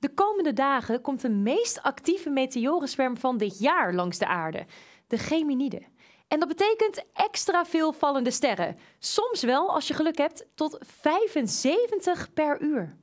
De komende dagen komt de meest actieve meteorenzwerm van dit jaar langs de aarde, de Geminiden. En dat betekent extra veel vallende sterren. Soms wel, als je geluk hebt, tot 75 per uur.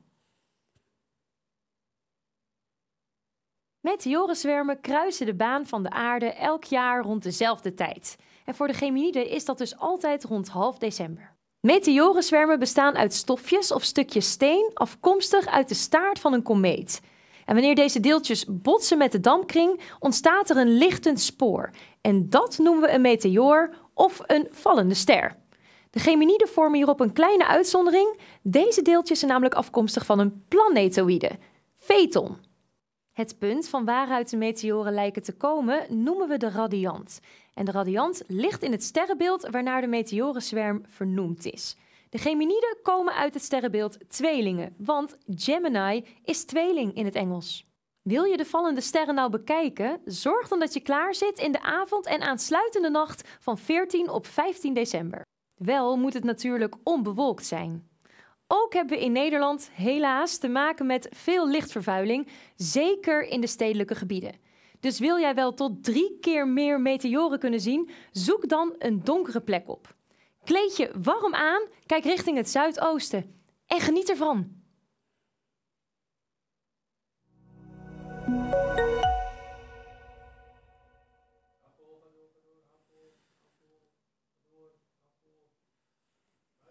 Meteorenzwermen kruisen de baan van de aarde elk jaar rond dezelfde tijd. En voor de Geminiden is dat dus altijd rond half december. Meteorenzwermen bestaan uit stofjes of stukjes steen afkomstig uit de staart van een komeet. En wanneer deze deeltjes botsen met de dampkring, ontstaat er een lichtend spoor. En dat noemen we een meteoor of een vallende ster. De Geminiden vormen hierop een kleine uitzondering. Deze deeltjes zijn namelijk afkomstig van een planetoïde, Phaeton. Het punt van waaruit de meteoren lijken te komen noemen we de radiant. En de radiant ligt in het sterrenbeeld waarnaar de meteorenzwerm vernoemd is. De Geminiden komen uit het sterrenbeeld tweelingen, want Gemini is tweeling in het Engels. Wil je de vallende sterren nou bekijken? Zorg dan dat je klaar zit in de avond en aansluitende nacht van 14 op 15 december. Wel moet het natuurlijk onbewolkt zijn. Ook hebben we in Nederland helaas te maken met veel lichtvervuiling, zeker in de stedelijke gebieden. Dus wil jij wel tot drie keer meer meteoren kunnen zien, zoek dan een donkere plek op. Kleed je warm aan, kijk richting het zuidoosten en geniet ervan.